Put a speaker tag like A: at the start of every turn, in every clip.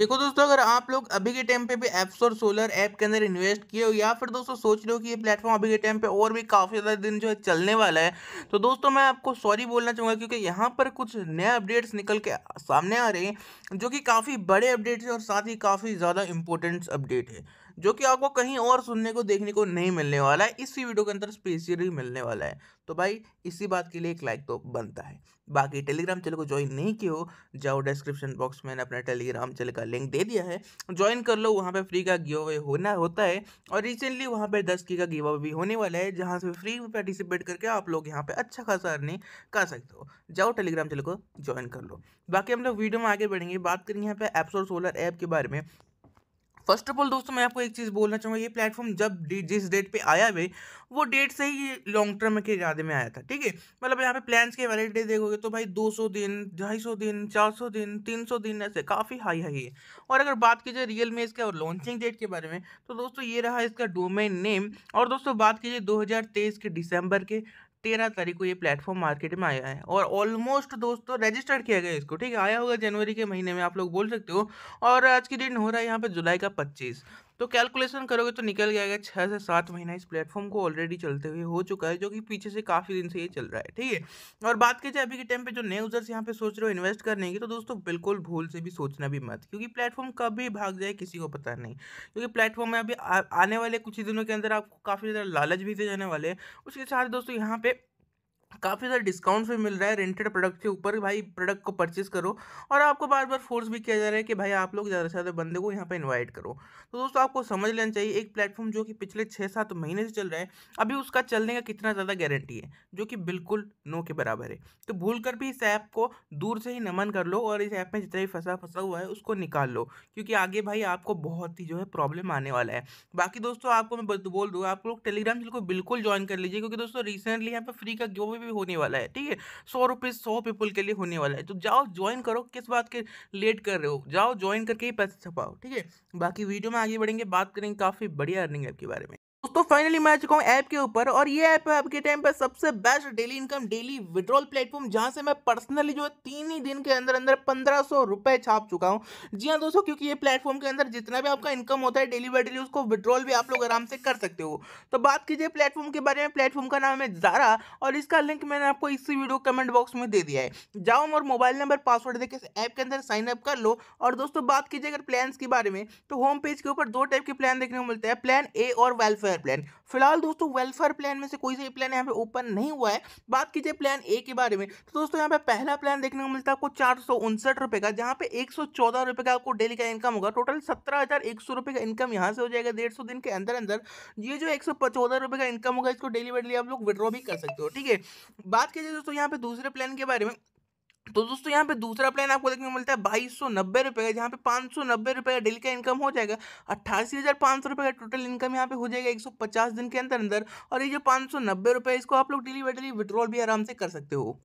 A: देखो दोस्तों अगर आप लोग अभी के टाइम पे भी एप्स और सोलर ऐप के अंदर इन्वेस्ट किए हो या फिर दोस्तों सोच रहे हो कि ये प्लेटफॉर्म अभी के टाइम पे और भी काफ़ी ज़्यादा दिन जो है चलने वाला है तो दोस्तों मैं आपको सॉरी बोलना चाहूँगा क्योंकि यहाँ पर कुछ नए अपडेट्स निकल के सामने आ रहे हैं जो कि काफ़ी बड़े अपडेट्स हैं और साथ ही काफ़ी ज़्यादा इंपॉर्टेंट्स अपडेट है जो कि आपको कहीं और सुनने को देखने को नहीं मिलने वाला है इसी वीडियो के अंदर स्पेशली मिलने वाला है तो भाई इसी बात के लिए एक लाइक तो बनता है बाकी टेलीग्राम चैनल को ज्वाइन नहीं किया हो जाओ डिस्क्रिप्शन बॉक्स में अपना टेलीग्राम चैनल का लिंक दे दिया है ज्वाइन कर लो वहाँ पे फ्री का गिव अवे होना होता है और रिसेंटली वहाँ पे दस की का गिव अवे भी होने वाला है जहाँ से फ्री में पार्टिसिपेट करके आप लोग यहाँ पे अच्छा खासा अर्निंग कर सकते हो जाओ टेलीग्राम चैनल को ज्वाइन कर लो बाकी हम लोग वीडियो में आगे बढ़ेंगे बात करेंगे यहाँ पे एप्सोर सोलर ऐप के बारे में फर्स्ट ऑफ ऑल दोस्तों मैं आपको एक चीज़ बोलना चाहूँगा ये प्लेटफॉर्म जब जिस डेट पे आया वे वो डेट से ही लॉन्ग टर्म के इरादे में आया था ठीक है मतलब यहाँ पे प्लान्स के वैलिडिटी देखोगे तो भाई 200 दिन ढाई दिन 400 दिन 300 दिन ऐसे काफ़ी हाई हाई है और अगर बात की जाए रियल मी इसके और लॉन्चिंग डेट के बारे में तो दोस्तों ये रहा इसका डोमेन नेम और दोस्तों बात कीजिए दो के दिसंबर के तेरह तारीख को ये प्लेटफॉर्म मार्केट में आया है और ऑलमोस्ट दोस्तों रजिस्टर्ड किया गया इसको ठीक है आया होगा जनवरी के महीने में आप लोग बोल सकते हो और आज की डेट हो रहा है यहाँ पे जुलाई का पच्चीस तो कैलकुलेशन करोगे तो निकल गया छः से सात महीना इस प्लेटफॉर्म को ऑलरेडी चलते हुए हो चुका है जो कि पीछे से काफ़ी दिन से ये चल रहा है ठीक है और बात की जाए अभी के टाइम पे जो नए यूजर्स यहाँ पे सोच रहे हो इन्वेस्ट करने की तो दोस्तों बिल्कुल भूल से भी सोचना भी मत क्योंकि प्लेटफॉर्म कब भी भाग जाए किसी को पता नहीं क्योंकि प्लेटफॉर्म में अभी आने वाले कुछ ही दिनों के अंदर आपको काफ़ी ज़्यादा लालच भी दे जाने वाले हैं उसके साथ दोस्तों यहाँ पर काफ़ी सारे डिस्काउंट्स भी मिल रहा है रेंटेड प्रोडक्ट के ऊपर भाई प्रोडक्ट को परचेस करो और आपको बार बार फोर्स भी किया जा रहा है कि भाई आप लोग ज़्यादा से ज़्यादा बंदे को यहाँ पे इनवाइट करो तो दोस्तों आपको समझ लेना चाहिए एक प्लेटफॉर्म जो कि पिछले छः सात महीने से चल रहा है अभी उसका चलने का कितना ज़्यादा गारंटी है जो कि बिल्कुल नो के बराबर है तो भूल कर भी इस ऐप को दूर से ही नमन कर लो और इस ऐप में जितना भी फंसा फंसा हुआ है उसको निकाल लो क्योंकि आगे भाई आपको बहुत ही जो है प्रॉब्लम आने वाला है बाकी दोस्तों आपको मैं बोल दूँगा आप लोग टेलीग्राम चैनल को बिल्कुल ज्वाइन कर लीजिए क्योंकि दोस्तों रिसेंटली यहाँ पर फ्री का जो भी भी होने वाला है ठीक है सौ रुपये सौ पीपल के लिए होने वाला है तो जाओ ज्वाइन करो किस बात के लेट कर रहे हो जाओ ज्वाइन करके ही पैसे छपाओ ठीक है बाकी वीडियो में आगे बढ़ेंगे बात करेंगे काफ़ी बढ़िया अर्निंग के बारे में दोस्तों फाइनली मैं आ चुका हूँ ऐप के ऊपर और ये ऐप है आपके टाइम पर सबसे best daily income daily withdrawal platform जहाँ से मैं पर्सनली जो है तीन ही दिन के अंदर अंदर पंद्रह सौ रुपये छाप चुका हूँ जी हाँ दोस्तों क्योंकि ये प्लेटफॉर्म के अंदर जितना भी आपका इनकम होता है डेली बाई डेली उसको विड्रॉल भी आप लोग आराम से कर सकते हो तो बात कीजिए प्लेटफॉर्म के बारे में प्लेटफॉर्म का नाम है जारा और इसका लिंक मैंने आपको इसी वीडियो कमेंट बॉक्स में दे दिया है जाओ और मोबाइल नंबर पासवर्ड देकर इस ऐप के अंदर साइन अप कर लो और दोस्तों बात कीजिए अगर प्लान्स के बारे में तो होम पेज के ऊपर दो टाइप के प्लान देखने को मिलते हैं प्लान ए और वेलफेयर वेलफेयर प्लान फिलहाल दोस्तों वेलफेयर प्लान में से कोई सा प्लान यहाँ पे ओपन नहीं हुआ है बात कीजिए प्लान ए के बारे में तो दोस्तों यहाँ पे पहला प्लान देखने को मिलता है आपको चार सौ उनसठ रुपये का जहाँ पे एक सौ चौदह रुपये का आपको डेली का इनकम होगा टोटल सत्रह हज़ार एक सौ रुपये का इनकम यहाँ से हो जाएगा डेढ़ सौ दिन के अंदर अंदर ये जो एक सौ पचौदह रुपये का इनकम होगा इसको डेली बाई आप लोग विड्रॉ भी कर सकते हो ठीक है बात कीजिए दोस्तों यहाँ पे दूसरे प्लान के बारे में तो दोस्तों यहाँ पे दूसरा प्लान आपको देखने को मिलता है बाईस सौ नब्बे रुपये का जहाँ पे पाँच सौ नब्बे रुपये का डेली का इनकम हो जाएगा अट्ठासी हज़ार पाँच सौ रुपये का टोटल इनकम यहाँ पे हो जाएगा एक सौ पचास दिन के अंदर अंदर और ये जो पाँच सौ नब्बे रुपये इसको आप लोग डेली बाई डेली विड्रॉल भी आराम से कर सकते हो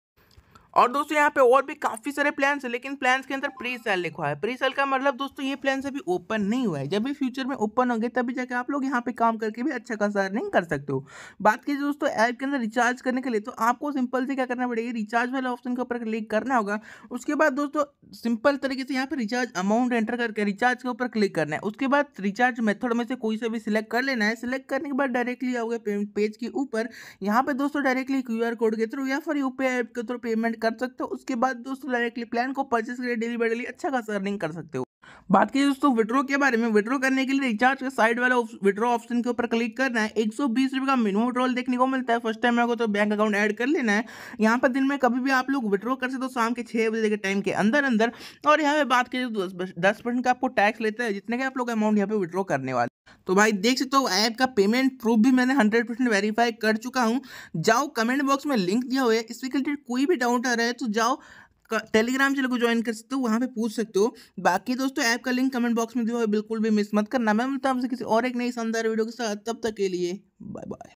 A: और दोस्तों यहाँ पे और भी काफ़ी सारे प्लान्स है लेकिन प्लान्स के अंदर प्री सेल लिखा है प्री सेल का मतलब दोस्तों ये प्लान्स अभी ओपन नहीं हुआ है जब भी फ्यूचर में ओपन होंगे तभी जाके आप लोग यहाँ पे काम करके भी अच्छा खासा अर्निंग कर सकते हो बात कीजिए दोस्तों ऐप के अंदर रिचार्ज करने के लिए तो आपको सिंपल से क्या करना पड़ेगा रिचार्ज वाले ऑप्शन के ऊपर क्लिक करना होगा उसके बाद दोस्तों सिंपल तरीके से यहाँ पर रिचार्ज अमाउंट एंटर करके रिचार्ज के ऊपर क्लिक करना है उसके बाद रिचार्ज मेथड में से कोई सा भी सिलेक्ट कर लेना है सिलेक्ट करने के बाद डायरेक्टली आओगे पेमेंट पेज के ऊपर यहाँ पर दोस्तों डायरेक्टली क्यू कोड के थ्रू या फिर यू ऐप के थ्रू पेमेंट कर सकते हो उसके बाद दोस्तों डायरेक्टली प्लान को परचेस करके डेली बाई डेली अच्छा खासा अर्निंग कर सकते हो बात की दोस्तों विड्रो के बारे में विड्रो करने के लिए रिचार्ज के साइड वाला विड्रो ऑप्शन के ऊपर क्लिक करना है एक सौ बीस रुपये का मिनिमम विड्रोल देखने को मिलता है फर्स्ट टाइम आपको तो बैंक अकाउंट ऐड कर लेना है यहाँ पर दिन में कभी भी आप लोग विड्रो कर सकते हो शाम के छः बजे के टाइम के अंदर अंदर और यहाँ पे बात करें दस परसेंट का आपको टैक्स लेता है जितने का आप लोग अमाउंट यहाँ पे विड्रो करने वाले तो भाई देख सकते हो ऐप का पेमेंट प्रूफ भी मैंने 100 परसेंट वेरीफाई कर चुका हूँ जाओ कमेंट बॉक्स में लिंक दिया हुआ है इससे रिलेटेड कोई भी डाउट आ रहा है तो जाओ टेलीग्राम चैनल को ज्वाइन कर सकते हो वहाँ पे पूछ सकते हो बाकी दोस्तों ऐप का लिंक कमेंट बॉक्स में दिया हुआ है बिल्कुल भी मिस मत करना मैं मिलता हूँ आपसे किसी और एक नई शानदार वीडियो के साथ तब तक के लिए बाय बाय